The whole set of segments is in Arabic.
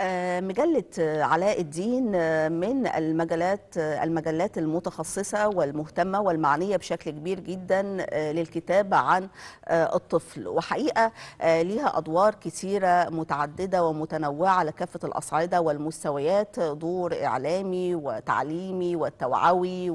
آه، مجلة علاء الدين آه، من المجلات آه، المجلات المتخصصة والمهتمة والمعنية بشكل كبير جدا للكتاب عن الطفل وحقيقة ليها أدوار كثيرة متعددة ومتنوعة على كافة الأصعدة والمستويات دور إعلامي وتعليمي والتوعوي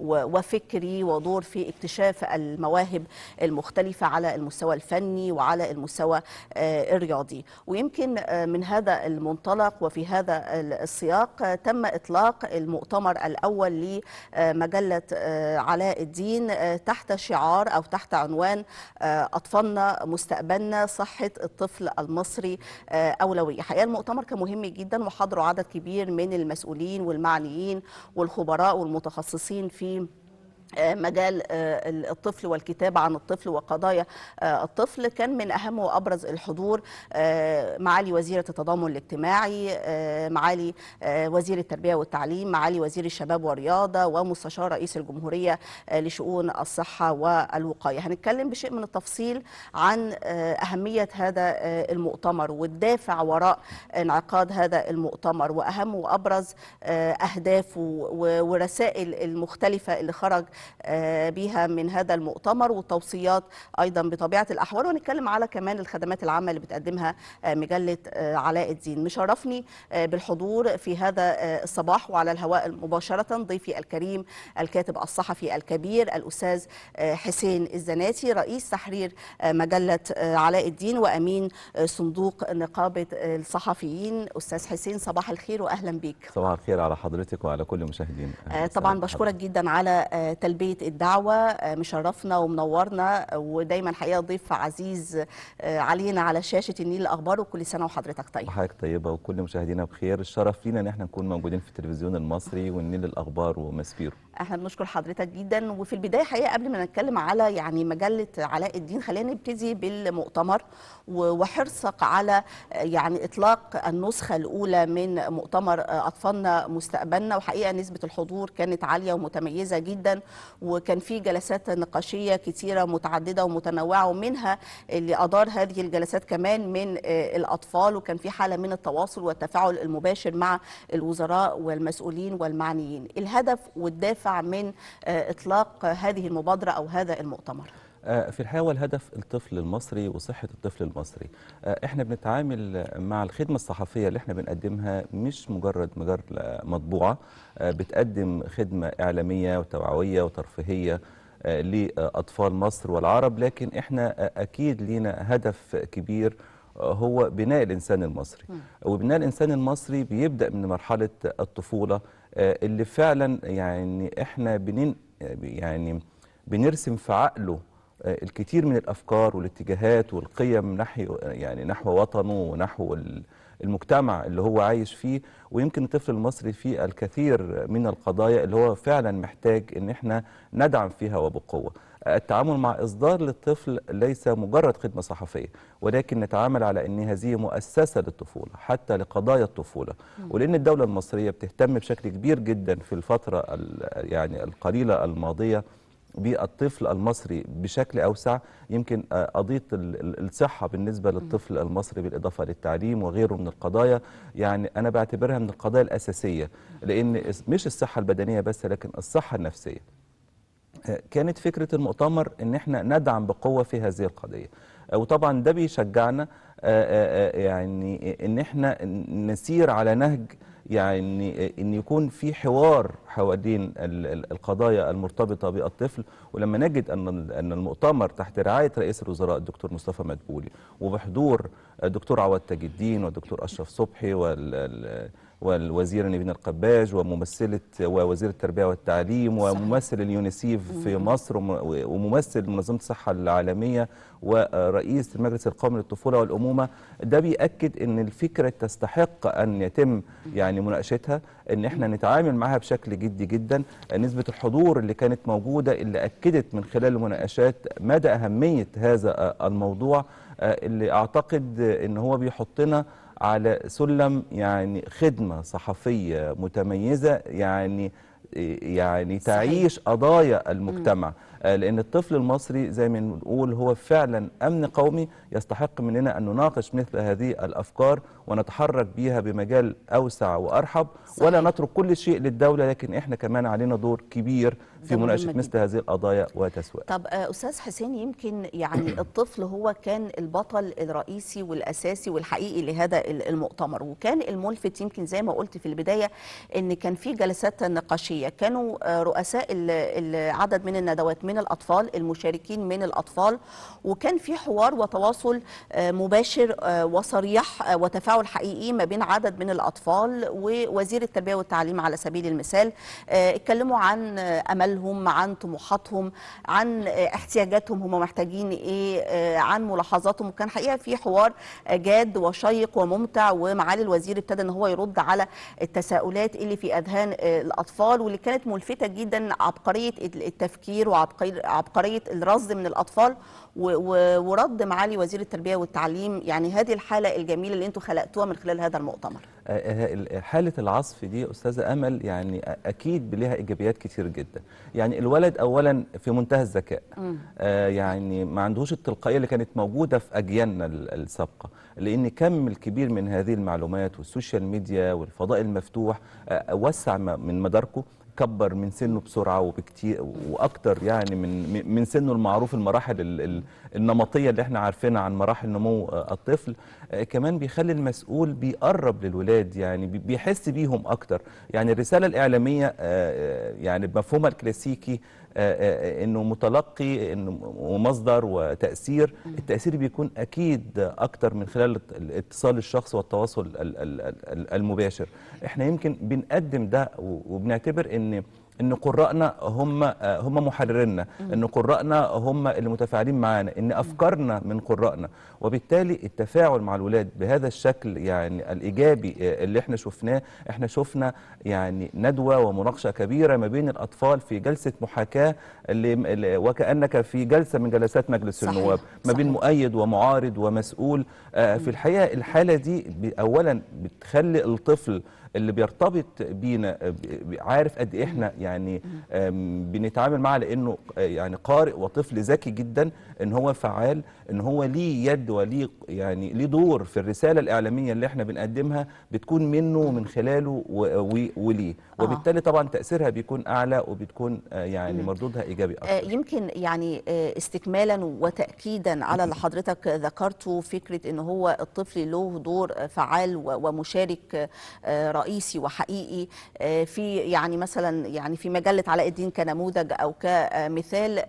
وفكري ودور في اكتشاف المواهب المختلفة على المستوى الفني وعلى المستوى الرياضي ويمكن من هذا الموضوع المنطلق وفي هذا السياق تم إطلاق المؤتمر الأول لمجلة آه، علاء الدين آه، تحت شعار أو تحت عنوان آه، أطفالنا مستقبلنا صحة الطفل المصري أولوية حقيقة المؤتمر كان مهم جدا وحضره عدد كبير من المسؤولين والمعنيين والخبراء والمتخصصين في آه، مجال آه، الطفل والكتابة عن الطفل وقضايا آه، الطفل كان من أهم وأبرز الحضور معالي وزيرة التضامن الاجتماعي معالي وزير التربية والتعليم معالي وزير الشباب والرياضة ومستشار رئيس الجمهورية لشؤون الصحة والوقاية هنتكلم بشيء من التفصيل عن أهمية هذا المؤتمر والدافع وراء انعقاد هذا المؤتمر وأهم وأبرز أهدافه ورسائل المختلفة اللي خرج آه، بها من هذا المؤتمر والتوصيات ايضا بطبيعه الاحوال ونتكلم على كمان الخدمات العامه اللي بتقدمها آه، مجله آه، علاء الدين مشرفني بالحضور في هذا الصباح وعلى الهواء مباشره ضيفي الكريم الكاتب الصحفي الكبير الاستاذ حسين الزناتي رئيس تحرير مجله علاء الدين وامين صندوق نقابه الصحفيين استاذ حسين صباح الخير واهلا بك صباح الخير على حضرتك وعلى كل المشاهدين طبعا بشكرك جدا على البيت الدعوة آه، مشرفنا ومنورنا ودايما حقيقة ضيف عزيز آه، علينا على شاشة النيل الأخبار وكل سنة وحضرتك طيب حضرتك طيبة وكل مشاهدينا بخير الشرف لينا أن احنا نكون موجودين في التلفزيون المصري والنيل الأخبار ومسفيره احنا بنشكر حضرتك جدا وفي البدايه حقيقه قبل ما نتكلم على يعني مجله علاء الدين خلينا نبتدي بالمؤتمر وحرصك على آه، يعني اطلاق النسخه الاولى من مؤتمر اطفالنا مستقبلنا وحقيقه نسبه الحضور كانت عاليه ومتميزه جدا وكان في جلسات نقاشيه كتيره متعدده ومتنوعه ومنها اللي ادار هذه الجلسات كمان من آه، الاطفال وكان في حاله من التواصل والتفاعل المباشر مع الوزراء والمسؤولين والمعنيين الهدف والدافع من آه، اطلاق هذه المبادره او هذا المؤتمر آه، في الحقيقه الهدف الطفل المصري وصحه الطفل المصري آه، احنا بنتعامل مع الخدمه الصحفيه اللي احنا بنقدمها مش مجرد مجرد مطبوعه آه، بتقدم خدمه اعلاميه وتوعويه وترفيهيه لاطفال مصر والعرب لكن احنا اكيد لينا هدف كبير هو بناء الانسان المصري وبناء الانسان المصري بيبدا من مرحله الطفوله اللي فعلا يعني احنا بنن يعني بنرسم في عقله آه، الكثير من الافكار والاتجاهات والقيم نحو يعني نحو وطنه ونحو المجتمع اللي هو عايش فيه ويمكن الطفل المصري فيه الكثير من القضايا اللي هو فعلا محتاج ان احنا ندعم فيها وبقوه التعامل مع اصدار للطفل ليس مجرد خدمه صحفيه ولكن نتعامل على ان هذه مؤسسه للطفوله حتى لقضايا الطفوله ولان الدوله المصريه بتهتم بشكل كبير جدا في الفتره يعني القليله الماضيه بالطفل المصري بشكل أوسع يمكن آه، قضية الصحة بالنسبة للطفل المصري بالإضافة للتعليم وغيره من القضايا يعني أنا بعتبرها من القضايا الأساسية لأن مش الصحة البدنية بس لكن الصحة النفسية آه، كانت فكرة المؤتمر أن احنا ندعم بقوة في هذه القضية آه، وطبعا ده بيشجعنا يعني أن احنا نسير على نهج يعني ان يكون في حوار حوالين القضايا المرتبطه بالطفل ولما نجد ان ان المؤتمر تحت رعايه رئيس الوزراء الدكتور مصطفى مدبولي وبحضور الدكتور عواد تاج الدين والدكتور اشرف صبحي وال والوزير نبينا القباج وممثلة ووزير التربية والتعليم وممثل اليونيسيف في مصر وممثل منظمة الصحة العالمية ورئيس المجلس القومي للطفولة والأمومة ده بيأكد أن الفكرة تستحق أن يتم يعني مناقشتها أن احنا نتعامل معها بشكل جدي جدا نسبة الحضور اللي كانت موجودة اللي أكدت من خلال المناقشات مدى أهمية هذا الموضوع آه، اللي أعتقد أن هو بيحطنا على سلم يعني خدمة صحفية متميزة يعني يعني تعيش قضايا المجتمع آه، لأن الطفل المصري زي ما بنقول هو فعلا أمن قومي يستحق مننا أن نناقش مثل هذه الأفكار ونتحرك بيها بمجال أوسع وأرحب صحيح. ولا نترك كل شيء للدولة لكن إحنا كمان علينا دور كبير في مناقشه مثل هذه القضايا وتسوية طب آه، استاذ حسين يمكن يعني الطفل هو كان البطل الرئيسي والاساسي والحقيقي لهذا المؤتمر وكان الملفت يمكن زي ما قلت في البدايه ان كان في جلسات نقاشيه كانوا آه، رؤساء العدد من الندوات من الاطفال المشاركين من الاطفال وكان في حوار وتواصل آه، مباشر وصريح وتفاعل حقيقي ما بين عدد من الاطفال ووزير التربيه والتعليم على سبيل المثال اتكلموا عن امل بالهم عن طموحاتهم عن احتياجاتهم هم محتاجين ايه آه، عن ملاحظاتهم وكان حقيقه في حوار جاد وشيق وممتع ومعالي الوزير ابتدى ان هو يرد على التساؤلات اللي في اذهان آه، الاطفال واللي كانت ملفته جدا عبقريه التفكير وعبقريه الرصد من الاطفال ورد معالي وزير التربيه والتعليم يعني هذه الحاله الجميله اللي انتم خلقتوها من خلال هذا المؤتمر حالة العصف دي أستاذة أمل يعني أكيد ليها إيجابيات كتير جدا يعني الولد أولا في منتهى الذكاء آه، يعني ما عندهوش التلقائية اللي كانت موجودة في أجيالنا السابقة لأن كم الكبير من هذه المعلومات والسوشيال ميديا والفضاء المفتوح آه، وسع من مداركه كبر من سنه بسرعه وبكتير واكتر يعني من من سنه المعروف المراحل النمطيه اللي احنا عارفينها عن مراحل نمو الطفل آه، كمان بيخلي المسؤول بيقرب للولاد يعني بيحس بيهم اكتر يعني الرساله الاعلاميه آه، آه، يعني بمفهومها الكلاسيكي آه، آه، آه، انه متلقي انه ومصدر وتاثير التاثير بيكون اكيد اكتر من خلال الاتصال الشخص والتواصل المباشر احنا يمكن بنقدم ده وبنعتبر ان ان قراءنا هم هم محررنا ان قراءنا هم اللي متفاعلين معانا ان افكارنا من قراءنا وبالتالي التفاعل مع الولاد بهذا الشكل يعني الايجابي آه، اللي احنا شفناه احنا شفنا يعني ندوه ومناقشه كبيره ما بين الاطفال في جلسه محاكاه وكانك في جلسه من جلسات مجلس صحيح. النواب ما بين مؤيد ومعارض ومسؤول آه، في الحقيقه الحاله دي اولا بتخلي الطفل اللي بيرتبط بينا آه، عارف قد ايه احنا يعني بنتعامل معاه لانه يعني قارئ وطفل ذكي جدا ان هو فعال ان هو ليه يد وليه يعني ليه دور في الرساله الاعلاميه اللي احنا بنقدمها بتكون منه ومن خلاله وليه وبالتالي طبعا تاثيرها بيكون اعلى وبتكون آه، يعني مردودها ايجابي آه، اكتر يمكن يعني آه، استكمالا وتاكيدا على اللي حضرتك ذكرته فكره ان هو الطفل له دور فعال ومشارك رئيسي وحقيقي في يعني مثلا يعني في مجله علاء الدين كنموذج او كمثال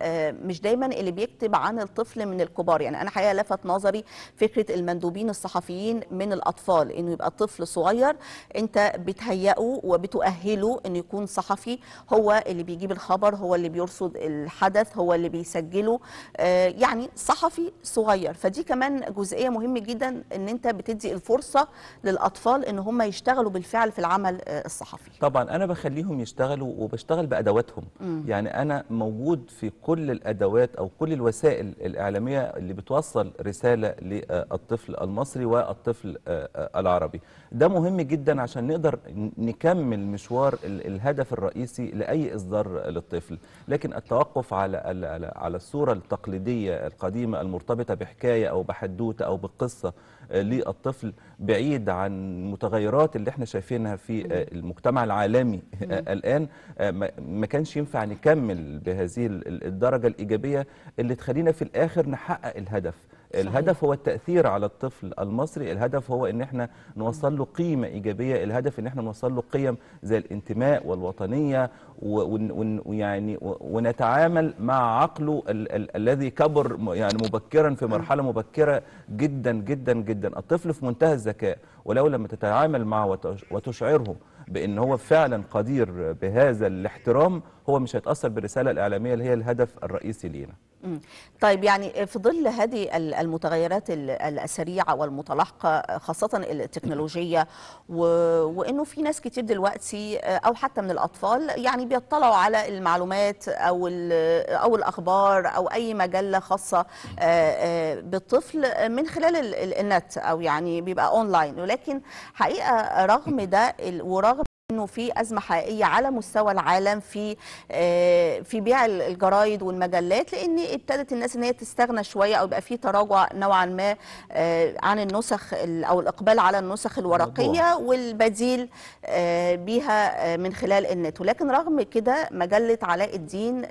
مش دايما اللي بيكتب عن الطفل من الكبار يعني انا حقيقه لفت نظري فكره المندوبين الصحفيين من الاطفال انه يبقى الطفل صغير انت بتهيئه وبتؤهله له أن يكون صحفي هو اللي بيجيب الخبر هو اللي بيرصد الحدث هو اللي بيسجله آه، يعني صحفي صغير فدي كمان جزئية مهمة جدا أن أنت بتدي الفرصة للأطفال أن هم يشتغلوا بالفعل في العمل آه، الصحفي طبعا أنا بخليهم يشتغلوا وبشتغل بأدواتهم م. يعني أنا موجود في كل الأدوات أو كل الوسائل الإعلامية اللي بتوصل رسالة للطفل المصري والطفل آه، العربي ده مهم جدا عشان نقدر نكمل مشوار يعتبر الهدف الرئيسي لأي إصدار للطفل لكن التوقف على على الصورة التقليدية القديمة المرتبطة بحكاية أو بحدوتة أو بقصة للطفل بعيد عن المتغيرات اللي احنا شايفينها في المجتمع العالمي آه، الآن آه، ما كانش ينفع نكمل بهذه الدرجة الإيجابية اللي تخلينا في الآخر نحقق الهدف الهدف هو التأثير على الطفل المصري الهدف هو ان احنا نوصل له قيمة ايجابية الهدف ان احنا نوصل له قيم زي الانتماء والوطنية ويعني ونتعامل مع عقله ال ال الذي كبر يعني مبكرا في مرحلة نعم. مبكرة جدا جدا جدا الطفل في منتهى الذكاء ولو لما تتعامل معه وتشعره بان هو فعلا قدير بهذا الاحترام هو مش هيتاثر بالرساله الاعلاميه اللي هي الهدف الرئيسي لينا طيب يعني في ظل هذه المتغيرات السريعه والمتلاحقه خاصه التكنولوجيه و... وانه في ناس كتير دلوقتي او حتى من الاطفال يعني بيطلعوا على المعلومات او او الاخبار او اي مجله خاصه آه، آه، بالطفل من خلال النت او يعني بيبقى اونلاين ولكن حقيقه رغم ده ورغم انه في ازمه حقيقيه على مستوى العالم في آه، في بيع الجرايد والمجلات لان ابتدت الناس ان هي تستغنى شويه او يبقى في تراجع نوعا ما آه، عن النسخ او الاقبال على النسخ الورقيه والبديل آه، بيها من خلال النت ولكن رغم كده مجله علاء الدين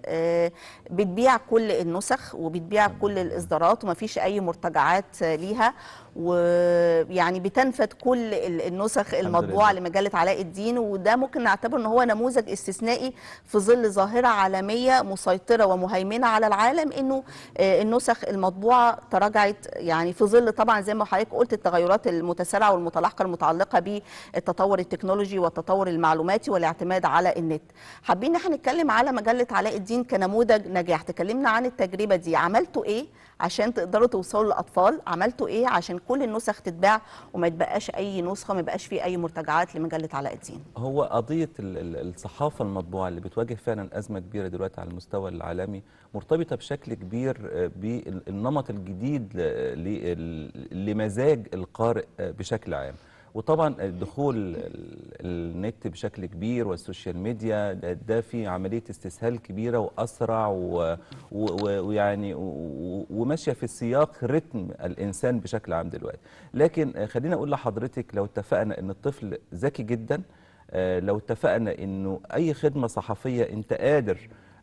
بتبيع كل النسخ وبتبيع كل الاصدارات ومفيش اي مرتجعات ليها ويعني بتنفذ كل النسخ المطبوعه لمجله علاء الدين وده ممكن نعتبر ان هو نموذج استثنائي في ظل ظاهره عالميه مسيطره ومهيمنه على العالم انه آه، النسخ المطبوعه تراجعت يعني في ظل طبعا زي ما حضرتك قلت التغيرات المتسارعه والمتلاحقه المتعلقه بالتطور التكنولوجي والتطور المعلوماتي والاعتماد على النت. حابين ان احنا نتكلم على مجله علاء الدين كنموذج نجاح، تكلمنا عن التجربه دي، عملتوا ايه؟ عشان تقدروا توصلوا للاطفال عملتوا ايه عشان كل النسخ تتباع وما يتبقاش اي نسخه ما يبقاش فيه اي مرتجعات لمجله علاء الدين هو قضيه الصحافه المطبوعه اللي بتواجه فعلا ازمه كبيره دلوقتي على المستوى العالمي مرتبطه بشكل كبير آه، بالنمط الجديد لمزاج القارئ آه، بشكل عام وطبعا دخول النت بشكل كبير والسوشيال ميديا ده في عمليه استسهال كبيره واسرع ويعني وماشيه في السياق رتم الانسان بشكل عام دلوقتي لكن خليني اقول لحضرتك لو اتفقنا ان الطفل ذكي جدا آه، لو اتفقنا انه اي خدمه صحفيه انت قادر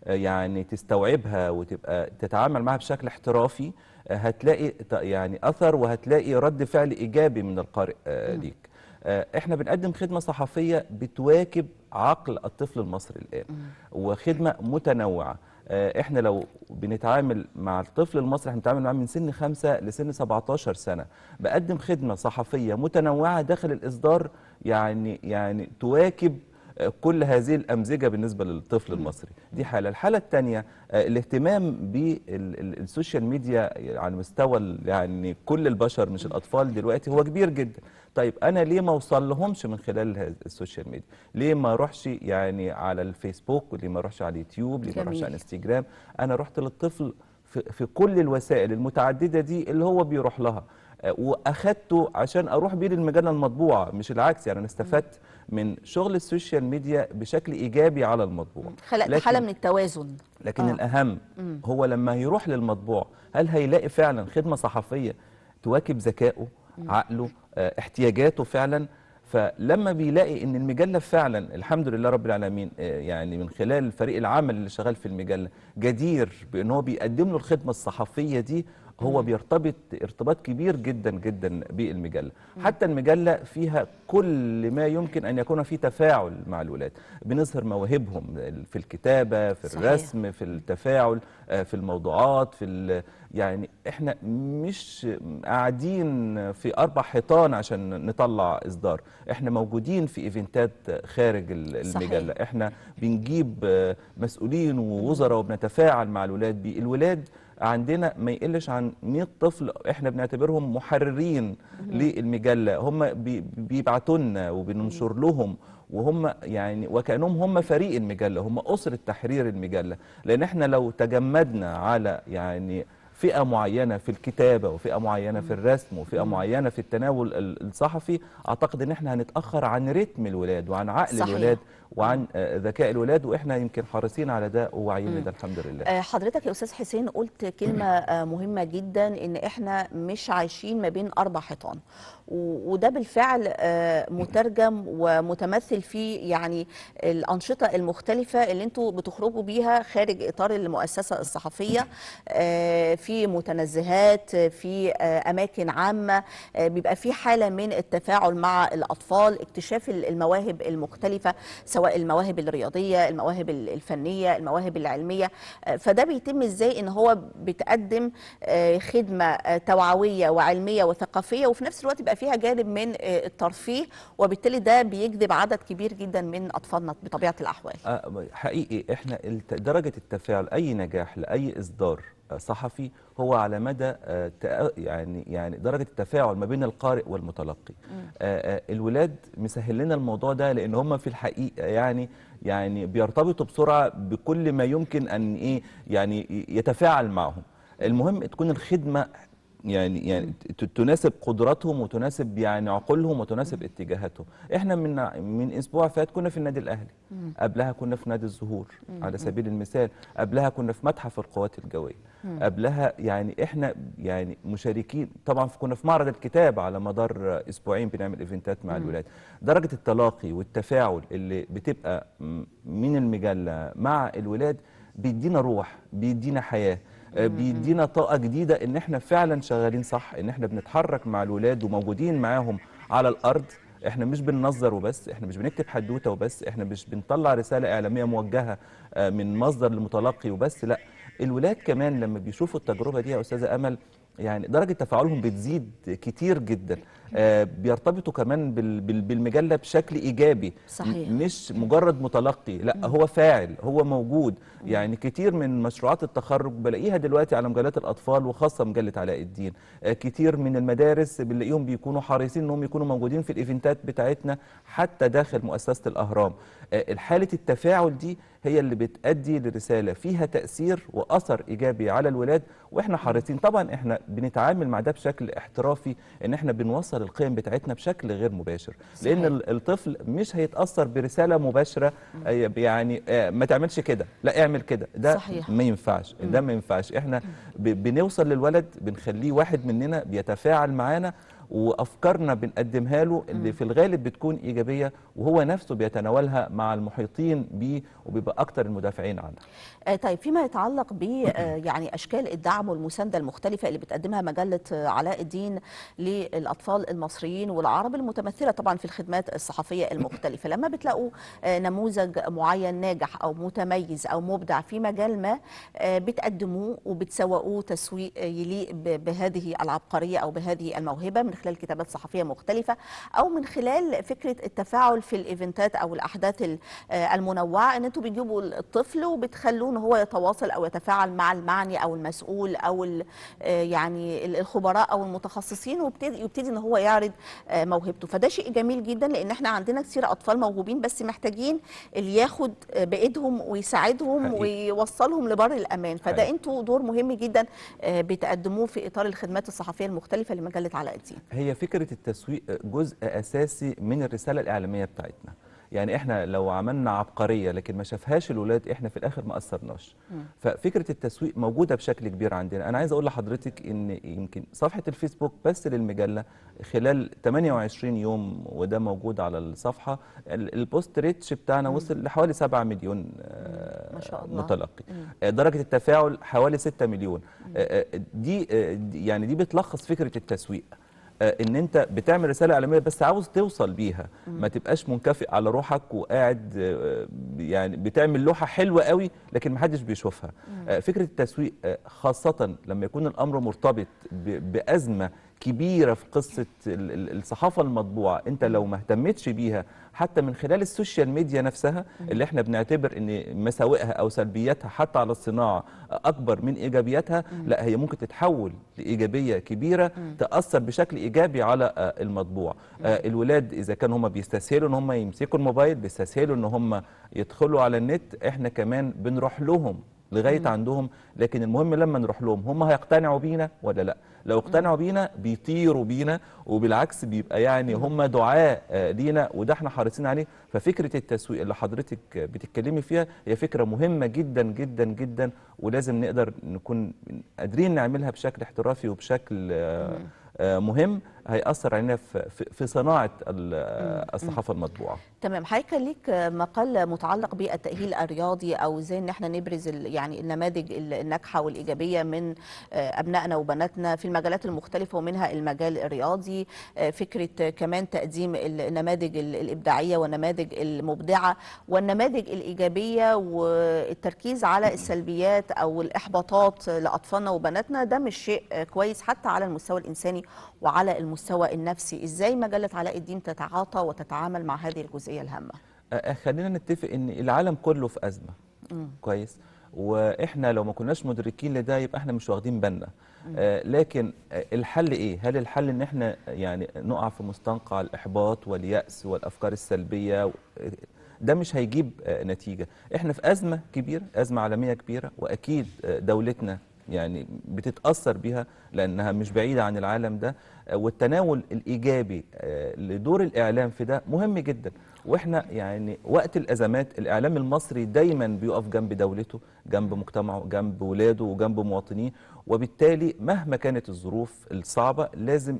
آه، يعني تستوعبها وتبقى تتعامل معها بشكل احترافي هتلاقي يعني اثر وهتلاقي رد فعل ايجابي من القارئ آه، ليك آه، احنا بنقدم خدمه صحفيه بتواكب عقل الطفل المصري الان وخدمه متنوعه آه، احنا لو بنتعامل مع الطفل المصري احنا بنتعامل معاه من سن 5 لسن 17 سنه بقدم خدمه صحفيه متنوعه داخل الاصدار يعني يعني تواكب كل هذه الأمزجة بالنسبة للطفل المصري دي حالة الحالة الثانية آه، الاهتمام بالسوشيال ميديا على مستوى يعني كل البشر مش الأطفال دلوقتي هو كبير جدا طيب أنا ليه ما اوصل لهمش من خلال السوشيال ميديا ليه ما اروحش يعني على الفيسبوك وليه ما اروحش على اليوتيوب ليه ما اروحش على انستجرام أنا رحت للطفل في كل الوسائل المتعددة دي اللي هو بيروح لها واخدته عشان اروح بيه للمجله المطبوعه مش العكس يعني انا استفدت من شغل السوشيال ميديا بشكل ايجابي على المطبوع خلقت حاله من التوازن لكن آه. الاهم هو لما هيروح للمطبوع هل هيلاقي فعلا خدمه صحفيه تواكب ذكائه عقله آه، احتياجاته فعلا فلما بيلاقي ان المجله فعلا الحمد لله رب العالمين آه، يعني من خلال فريق العمل اللي شغال في المجله جدير بان هو بيقدم له الخدمه الصحفيه دي هو بيرتبط ارتباط كبير جدا جدا بالمجله حتى المجله فيها كل ما يمكن ان يكون في تفاعل مع الولاد بنظهر مواهبهم في الكتابه في الرسم صحيح. في التفاعل آه، في الموضوعات في يعني احنا مش قاعدين في اربع حيطان عشان نطلع اصدار احنا موجودين في ايفنتات خارج المجله صحيح. احنا بنجيب آه، مسؤولين ووزراء وبنتفاعل مع الولاد بيه الولاد عندنا ما يقلش عن 100 طفل احنا بنعتبرهم محررين للمجله هم بيبعتوا لنا وبننشر لهم وهم يعني وكانهم هم فريق المجله هم اسره تحرير المجله لان احنا لو تجمدنا على يعني فئه معينه في الكتابه وفئه معينه في الرسم وفئه معينه في التناول الصحفي اعتقد ان احنا هنتاخر عن رتم الولاد وعن عقل صحيح. الولاد وعن آه، ذكاء الولاد واحنا يمكن حريصين على ده وواعيين لده الحمد لله آه، حضرتك يا استاذ حسين قلت كلمه آه، مهمه جدا ان احنا مش عايشين ما بين اربع حيطان وده بالفعل مترجم ومتمثل في يعني الانشطه المختلفه اللي انتوا بتخرجوا بيها خارج اطار المؤسسه الصحفيه في متنزهات في اماكن عامه بيبقى في حاله من التفاعل مع الاطفال اكتشاف المواهب المختلفه سواء سواء المواهب الرياضيه المواهب الفنيه المواهب العلميه آه، فده بيتم ازاي ان هو بتقدم آه، خدمه آه، توعويه وعلميه وثقافيه وفي نفس الوقت بقى فيها جانب من الترفيه وبالتالي ده بيجذب عدد كبير جدا من اطفالنا بطبيعه الاحوال حقيقي احنا درجه التفاعل اي نجاح لاي اصدار صحفي هو على مدى آه، يعني يعني درجه التفاعل ما بين القارئ والمتلقي آه، آه، الولاد مسهل لنا الموضوع ده لان هم في الحقيقه يعني يعني بيرتبطوا بسرعه بكل ما يمكن ان ايه يعني يتفاعل معهم المهم تكون الخدمه يعني يعني تناسب قدراتهم وتناسب يعني عقولهم وتناسب اتجاهاتهم احنا من من اسبوع فات كنا في النادي الاهلي قبلها كنا في نادي الزهور على سبيل المثال قبلها كنا في متحف القوات الجويه قبلها يعني احنا يعني مشاركين طبعا كنا في معرض الكتاب على مدار اسبوعين بنعمل ايفنتات مع الولاد درجه التلاقي والتفاعل اللي بتبقى من المجله مع الولاد بيدينا روح بيدينا حياه آه، بيدينا طاقه جديده ان احنا فعلا شغالين صح ان احنا بنتحرك مع الاولاد وموجودين معاهم على الارض احنا مش بننظر وبس احنا مش بنكتب حدوته وبس احنا مش بنطلع رساله اعلاميه موجهه آه، من مصدر لمتلقي وبس لا الولاد كمان لما بيشوفوا التجربه دي يا استاذه امل يعني درجه تفاعلهم بتزيد كتير جدا آه، بيرتبطوا كمان بالمجله بشكل ايجابي صحيح. مش مجرد متلقي لا م. هو فاعل هو موجود يعني كتير من مشروعات التخرج بلاقيها دلوقتي على مجلات الاطفال وخاصه مجله علاء الدين آه، كتير من المدارس بنلاقيهم بيكونوا حريصين انهم يكونوا موجودين في الايفنتات بتاعتنا حتى داخل مؤسسه الاهرام آه، الحالة التفاعل دي هي اللي بتأدي لرسالة فيها تأثير وأثر إيجابي على الولاد وإحنا حريصين طبعا إحنا بنتعامل مع ده بشكل احترافي إن إحنا بنوصل بيوصل القيم بتاعتنا بشكل غير مباشر صحيح. لان الطفل مش هيتاثر برساله مباشره آه، يعني آه، ما تعملش كده لا اعمل كده ده صحيح. ما ينفعش ده ما ينفعش احنا بنوصل للولد بنخليه واحد مننا بيتفاعل معانا وافكارنا بنقدمها له اللي في الغالب بتكون ايجابيه وهو نفسه بيتناولها مع المحيطين بيه وبيبقى اكتر المدافعين عنها آه، طيب فيما يتعلق ب آه، يعني اشكال الدعم والمسانده المختلفه اللي بتقدمها مجله آه، علاء الدين للاطفال المصريين والعرب المتمثله طبعا في الخدمات الصحفيه المختلفه لما بتلاقوا نموذج معين ناجح او متميز او مبدع في مجال ما بتقدموه وبتسوقوه تسويق يليق بهذه العبقريه او بهذه الموهبه من خلال كتابات صحفيه مختلفه او من خلال فكره التفاعل في الايفنتات او الاحداث المنوعه ان انتم بتجيبوا الطفل وبتخلوه ان هو يتواصل او يتفاعل مع المعني او المسؤول او آه، يعني الخبراء او المتخصصين ويبتدي يبتدي ان هو يعرض آه، موهبته فده شيء جميل جدا لان احنا عندنا كثير اطفال موهوبين بس محتاجين اللي ياخد آه، بايدهم ويساعدهم حقيقي. ويوصلهم لبر الامان فده انتم دور مهم جدا بتقدموه في اطار الخدمات الصحفيه المختلفه لمجله علاء الدين هي فكره التسويق جزء اساسي من الرساله الاعلاميه بتاعتنا يعني احنا لو عملنا عبقريه لكن ما شافهاش الولاد احنا في الاخر ما اثرناش ففكره التسويق موجوده بشكل كبير عندنا انا عايز اقول لحضرتك ان يمكن صفحه الفيسبوك بس للمجله خلال 28 يوم وده موجود على الصفحه البوست ريتش بتاعنا وصل لحوالي 7 مليون آه، ما شاء الله. متلقي آه، درجه التفاعل حوالي 6 مليون آه، دي يعني دي بتلخص فكره التسويق آه، ان انت بتعمل رساله اعلاميه بس عاوز توصل بيها ما تبقاش منكفئ على روحك وقاعد آه، يعني بتعمل لوحه حلوه قوي لكن ما حدش بيشوفها آه، فكره التسويق خاصه لما يكون الامر مرتبط بازمه كبيره في قصه الصحافه المطبوعه انت لو ما اهتمتش بيها حتى من خلال السوشيال ميديا نفسها اللي احنا بنعتبر ان مساوئها او سلبياتها حتى على الصناعه اكبر من ايجابياتها لا هي ممكن تتحول لايجابيه كبيره تاثر بشكل ايجابي على آه، المطبوع آه، الولاد اذا كانوا هم بيستسهلوا ان هم يمسكوا الموبايل بيستسهلوا ان هم يدخلوا على النت احنا كمان بنروح لهم لغايه مم. عندهم لكن المهم لما نروح لهم هم هيقتنعوا بينا ولا لا لو اقتنعوا بينا بيطيروا بينا وبالعكس بيبقى يعني هم دعاء آه، لينا وده احنا حريصين عليه ففكره التسويق اللي حضرتك بتتكلمي فيها هي فكره مهمه جدا جدا جدا ولازم نقدر نكون قادرين نعملها بشكل احترافي وبشكل آه، آه، مهم هيأثر علينا في في صناعة الصحافة المطبوعة تمام حضرتك ليك مقال متعلق بالتأهيل الرياضي أو إزاي إن إحنا نبرز يعني النماذج الناجحة والإيجابية من آه، أبنائنا وبناتنا في المجالات المختلفة ومنها المجال الرياضي آه، فكرة كمان تقديم النماذج الإبداعية والنماذج المبدعة والنماذج الإيجابية والتركيز على السلبيات أو الإحباطات لأطفالنا وبناتنا ده مش شيء كويس حتى على المستوى الإنساني وعلى المستوى المستوى النفسي ازاي مجله علاء الدين تتعاطى وتتعامل مع هذه الجزئيه الهامه أه، أه، خلينا نتفق ان العالم كله في ازمه مم. كويس واحنا لو ما كناش مدركين لده يبقى احنا مش واخدين بالنا آه لكن الحل ايه هل الحل ان احنا يعني نقع في مستنقع الاحباط والياس والافكار السلبيه أه، ده مش هيجيب نتيجه احنا في ازمه كبيره ازمه عالميه كبيره واكيد دولتنا يعني بتتأثر بيها لأنها مش بعيدة عن العالم ده آه، والتناول الإيجابي آه، لدور الإعلام في ده مهم جدا واحنا يعني وقت الازمات الاعلام المصري دايما بيقف جنب دولته جنب مجتمعه جنب ولاده وجنب مواطنيه وبالتالي مهما كانت الظروف الصعبه لازم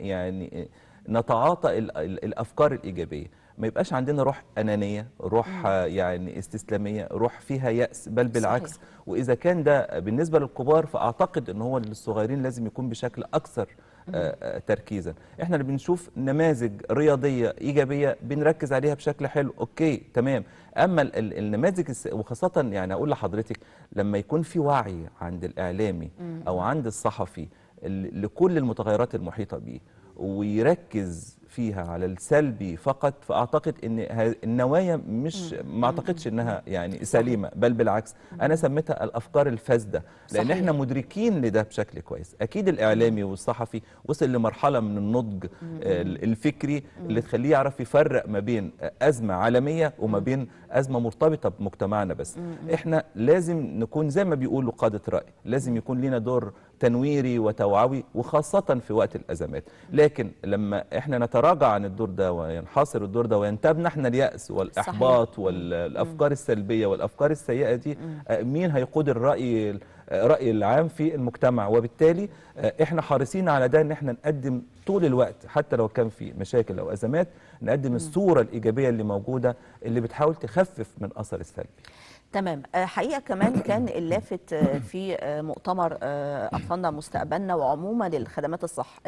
يعني آه، نتعاطى الافكار الايجابيه ما يبقاش عندنا روح انانيه روح يعني استسلاميه روح فيها ياس بل بالعكس صحيح. واذا كان ده بالنسبه للكبار فاعتقد ان هو للصغيرين لازم يكون بشكل اكثر آه، آه، تركيزا احنا اللي بنشوف نماذج رياضيه ايجابيه بنركز عليها بشكل حلو اوكي تمام اما النماذج وخاصه يعني اقول لحضرتك لما يكون في وعي عند الاعلامي او عند الصحفي لكل المتغيرات المحيطه بيه ويركز فيها على السلبي فقط فاعتقد ان النوايا مش ما اعتقدش انها يعني سليمه بل بالعكس انا سميتها الافكار الفاسده لان احنا مدركين لده بشكل كويس اكيد الاعلامي والصحفي وصل لمرحله من النضج آه، الفكري اللي تخليه يعرف يفرق ما بين ازمه عالميه وما بين ازمه مرتبطه بمجتمعنا بس احنا لازم نكون زي ما بيقولوا قاده راي لازم يكون لنا دور تنويري وتوعوي وخاصة في وقت الأزمات لكن لما إحنا نتراجع عن الدور ده وينحصر الدور ده وينتابنا إحنا اليأس والإحباط صحيح. والأفكار السلبية والأفكار السيئة دي آه، مين هيقود الرأي الرأي آه، العام في المجتمع وبالتالي آه، إحنا حريصين على ده إن إحنا نقدم طول الوقت حتى لو كان في مشاكل أو أزمات نقدم الصورة الإيجابية اللي موجودة اللي بتحاول تخفف من أثر السلبي تمام آه، حقيقه كمان كان اللافت آه، في آه، مؤتمر اطفالنا مستقبلنا وعموما الخدمات الصح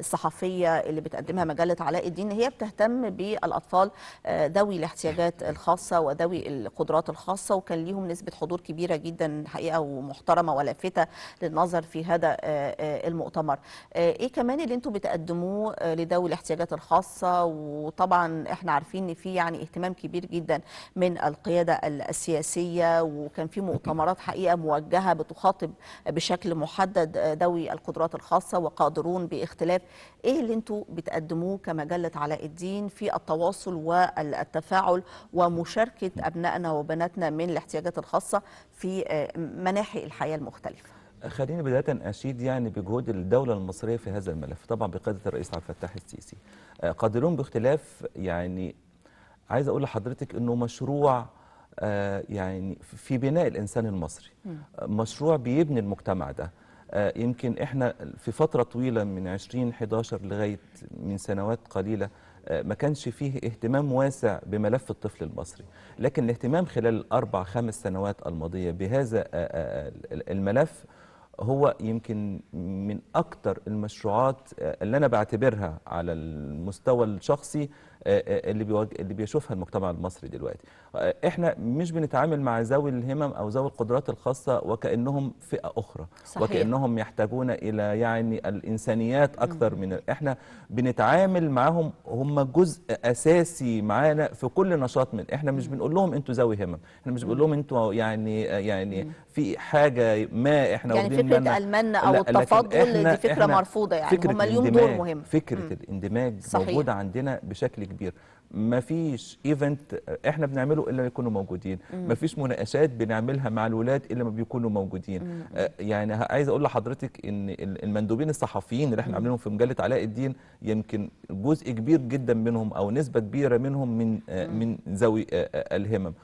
الصحفيه اللي بتقدمها مجله علاء الدين هي بتهتم بالاطفال ذوي الاحتياجات الخاصه وذوي القدرات الخاصه وكان ليهم نسبه حضور كبيره جدا حقيقه ومحترمه ولافته للنظر في هذا المؤتمر ايه كمان اللي انتم بتقدموه لذوي الاحتياجات الخاصه وطبعا احنا عارفين ان في يعني اهتمام كبير جدا من القياده السياسيه الجنسيه وكان في مؤتمرات حقيقه موجهه بتخاطب بشكل محدد ذوي القدرات الخاصه وقادرون باختلاف ايه اللي انتم بتقدموه كمجله علاء الدين في التواصل والتفاعل ومشاركه ابنائنا وبناتنا من الاحتياجات الخاصه في مناحي الحياه المختلفه خليني بداية أشيد يعني بجهود الدولة المصرية في هذا الملف طبعا بقيادة الرئيس عبد الفتاح السيسي آه، قادرون باختلاف يعني عايز أقول لحضرتك أنه مشروع آه، يعني في بناء الإنسان المصري آه، مشروع بيبني المجتمع ده آه، يمكن إحنا في فترة طويلة من 2011 لغاية من سنوات قليلة ما كانش فيه اهتمام واسع بملف الطفل المصري لكن الاهتمام خلال الأربع خمس سنوات الماضية بهذا الملف هو يمكن من اكتر المشروعات آه، اللي انا بعتبرها على المستوى الشخصي آه، آه، اللي اللي بيشوفها المجتمع المصري دلوقتي احنا مش بنتعامل مع ذوي الهمم او ذوي القدرات الخاصه وكانهم فئه اخرى صحيح. وكانهم يحتاجون الى يعني الانسانيات اكثر من احنا بنتعامل معاهم هم جزء اساسي معانا في كل نشاط من احنا مش بنقول لهم انتوا ذوي همم احنا مش بنقول لهم انتوا يعني يعني في حاجه ما احنا يعني فكره المنة او التفضل دي فكره مرفوضه يعني فكرة هم اليوم دور مهم فكره مم. الاندماج صحيح. موجوده عندنا بشكل كبير ما فيش ايفنت احنا بنعمله الا يكونوا موجودين ما فيش مناقشات بنعملها مع الولاد الا ما بيكونوا موجودين آه، يعني عايز اقول لحضرتك ان المندوبين الصحفيين اللي احنا عاملينهم في مجله علاء الدين يمكن جزء كبير جدا منهم او نسبه كبيره منهم من آه، من ذوي آه، الهمم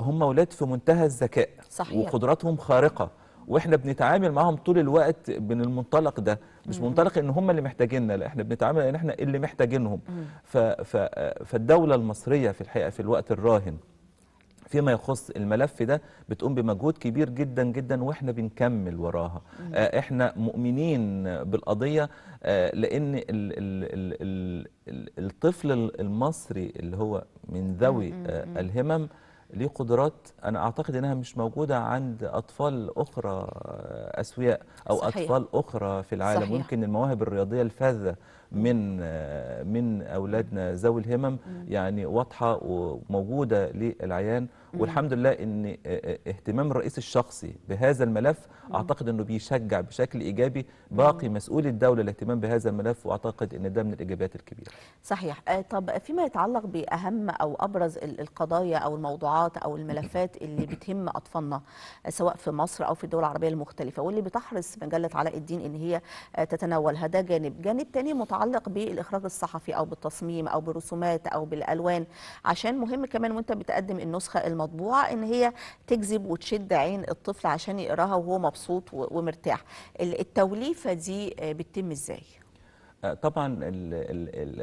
هم اولاد في منتهى الذكاء وقدراتهم خارقه واحنا بنتعامل معاهم طول الوقت من المنطلق ده مش منطلق ان هم اللي محتاجيننا لا احنا بنتعامل ان احنا اللي محتاجينهم ف ف فالدوله المصريه في الحقيقه في الوقت الراهن فيما يخص الملف ده بتقوم بمجهود كبير جدا جدا واحنا بنكمل وراها آه احنا مؤمنين بالقضيه آه لان الـ الـ الـ الـ الطفل المصري اللي هو من ذوي آه الهمم ليه قدرات انا اعتقد انها مش موجوده عند اطفال اخرى آه، اسوياء او صحيح. اطفال اخرى في العالم صحيح. ممكن المواهب الرياضيه الفذه من آه، من اولادنا ذوي الهمم يعني واضحه وموجوده للعيان والحمد لله ان آه، آه، اهتمام الرئيس الشخصي بهذا الملف اعتقد انه بيشجع بشكل ايجابي باقي مسؤولي الدوله الاهتمام بهذا الملف واعتقد ان ده من الايجابيات الكبيره. صحيح، طب فيما يتعلق باهم او ابرز القضايا او الموضوعات او الملفات اللي بتهم اطفالنا سواء في مصر او في الدول العربيه المختلفه واللي بتحرص مجله علاء الدين ان هي تتناولها ده جانب، جانب تاني متعلق متعلق بالاخراج الصحفي او بالتصميم او بالرسومات او بالالوان عشان مهم كمان وانت بتقدم النسخه المطبوعه ان هي تجذب وتشد عين الطفل عشان يقراها وهو مبسوط ومرتاح التوليفه دي آه، بتتم ازاي آه، طبعا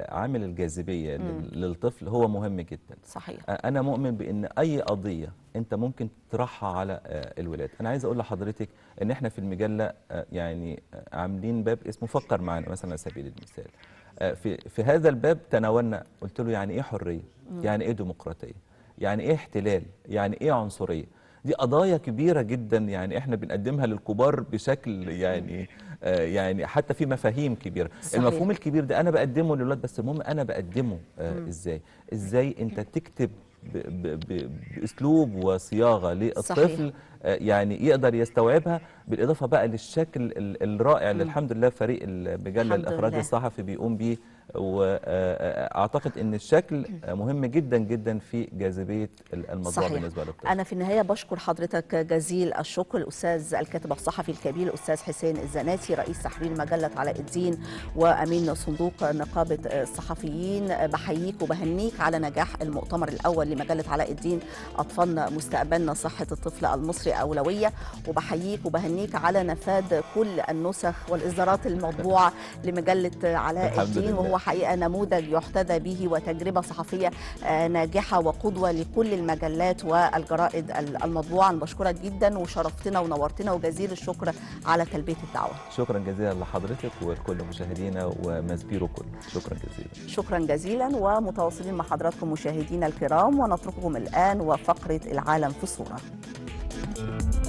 عامل الجاذبيه للطفل هو مهم جدا صحيح آه، انا مؤمن بان اي قضيه انت ممكن تطرحها على آه، الولاد انا عايز اقول لحضرتك ان احنا في المجله يعني عاملين باب اسمه فكر معنا مثلا على سبيل المثال في في هذا الباب تناولنا قلت له يعني ايه حريه يعني ايه ديمقراطيه يعني ايه احتلال يعني ايه عنصريه دي قضايا كبيره جدا يعني احنا بنقدمها للكبار بشكل يعني آه، يعني حتى في مفاهيم كبيره صحيح. المفهوم الكبير ده انا بقدمه للولاد بس المهم انا بقدمه آه ازاي ازاي انت تكتب ب ب باسلوب وصياغه للطفل آه، يعني يقدر يستوعبها بالاضافه بقى للشكل الرائع اللي الحمد لله فريق المجله الاخراج الصحفي بيقوم بيه واعتقد ان الشكل مهم جدا جدا في جاذبيه الموضوع صحيح. بالنسبه للطفل انا في النهايه بشكر حضرتك جزيل الشكر الاستاذ الكاتب الصحفي الكبير الاستاذ حسين الزناتي رئيس تحرير مجله علاء الدين وامين صندوق نقابه الصحفيين بحييك وبهنيك على نجاح المؤتمر الاول لمجله علاء الدين اطفالنا مستقبلنا صحه الطفل المصري اولويه وبحييك وبهنيك على نفاذ كل النسخ والاصدارات المطبوعه لمجله علاء الدين وهو حقيقه نموذج يحتذى به وتجربه صحفيه آه، ناجحه وقدوه لكل المجلات والجرائد المطبوعه انا بشكرك جدا وشرفتنا ونورتنا وجزيل الشكر على تلبيه الدعوه شكرا جزيلا لحضرتك ولكل مشاهدينا ومزبيرو كله شكرا جزيلا شكرا جزيلا ومتواصلين مع حضراتكم مشاهدينا الكرام ونترككم الان وفقره العالم في الصوره